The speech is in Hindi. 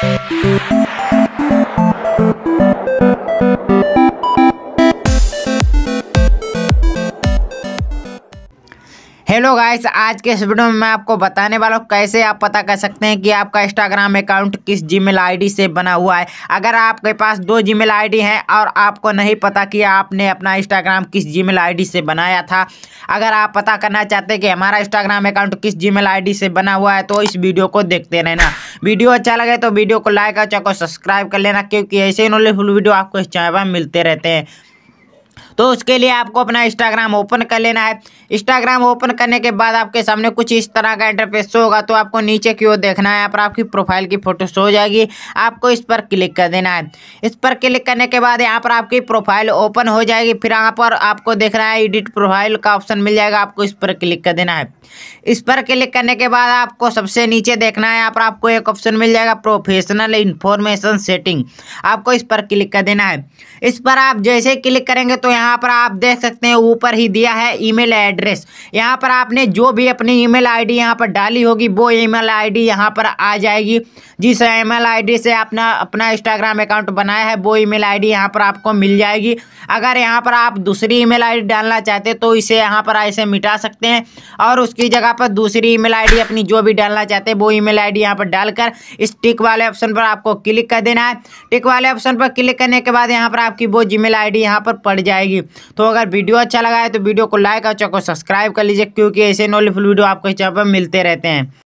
Thank you. हेलो गाइस आज के इस वीडियो में मैं आपको बताने वाला हूँ कैसे आप पता कर सकते हैं कि आपका इंस्टाग्राम अकाउंट किस जीमेल आईडी से बना हुआ है अगर आपके पास दो जीमेल आईडी हैं और आपको नहीं पता कि आपने अपना इंस्टाग्राम किस जीमेल आईडी से बनाया था अगर आप पता करना चाहते हैं कि हमारा इंस्टाग्राम अकाउंट किस जी मेल से बना हुआ है तो इस वीडियो को देखते रहना वीडियो अच्छा लगे तो वीडियो को लाइक और चैनल को सब्सक्राइब कर लेना क्योंकि ऐसे ही नॉलेजफुल वीडियो आपको इस चैनल पर मिलते रहते हैं तो उसके लिए आपको अपना इंस्टाग्राम ओपन कर लेना है इंस्टाग्राम ओपन करने के बाद आपके सामने कुछ इस तरह का इंटरफेस होगा तो आपको नीचे की ओर देखना है यहाँ पर आपकी प्रोफाइल की फोटो शो हो जाएगी आपको इस पर क्लिक कर देना है इस पर क्लिक करने के बाद यहाँ पर आपकी प्रोफाइल ओपन हो जाएगी फिर यहाँ पर आपको देखना है एडिट प्रोफाइल का ऑप्शन मिल जाएगा आपको इस पर क्लिक कर देना है इस पर क्लिक करने के बाद आपको सबसे नीचे देखना है यहाँ पर आपको एक ऑप्शन मिल जाएगा प्रोफेशनल इन्फॉर्मेशन सेटिंग आपको इस पर क्लिक कर देना है इस पर आप जैसे क्लिक करेंगे तो यहाँ यहाँ पर आप देख सकते हैं ऊपर ही दिया है ईमेल एड्रेस यहाँ पर आपने जो भी अपनी ईमेल आईडी यहाँ पर डाली होगी वो ईमेल आईडी यहाँ पर आ जाएगी जिस ईमेल आईडी से आपने अपना इंस्टाग्राम अकाउंट बनाया है वो ईमेल आईडी यहाँ पर आपको मिल जाएगी अगर यहाँ पर आप दूसरी ईमेल आईडी डालना चाहते तो इसे यहाँ पर ऐसे मिटा सकते हैं और उसकी जगह पर दूसरी ईमेल आईडी अपनी जो भी डालना चाहते हैं वो ईमेल आईडी यहाँ पर डालकर इस टिक वाले ऑप्शन पर आपको क्लिक कर देना है टिक वाले ऑप्शन पर क्लिक करने के बाद यहाँ पर आपकी वो जी मेल आई यहाँ पर पड़ जाएगी जाएगी तो अगर वीडियो अच्छा लगा है तो वीडियो को लाइक और चैनल को सब्सक्राइब कर लीजिए क्योंकि ऐसे नॉलेजफुल वीडियो आपको इस चैनल पर मिलते रहते हैं